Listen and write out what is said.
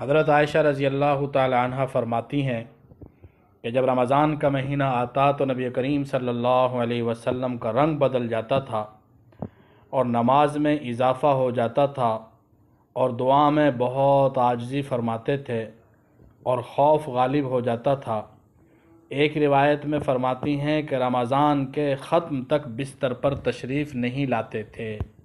हज़रत आयशा रज़ी अल्लाह तह फरमाती हैं कि जब रमज़ान का महीना आता तो नबी करीम सल्लल्लाहु अलैहि वसल्लम का रंग बदल जाता था और नमाज में इजाफ़ा हो जाता था और दुआ में बहुत आजजी फरमाते थे और खौफ गालिब हो जाता था एक रिवायत में फरमाती हैं कि रमज़ान के ख़त्म तक बिस्तर पर तशरीफ़ नहीं लाते थे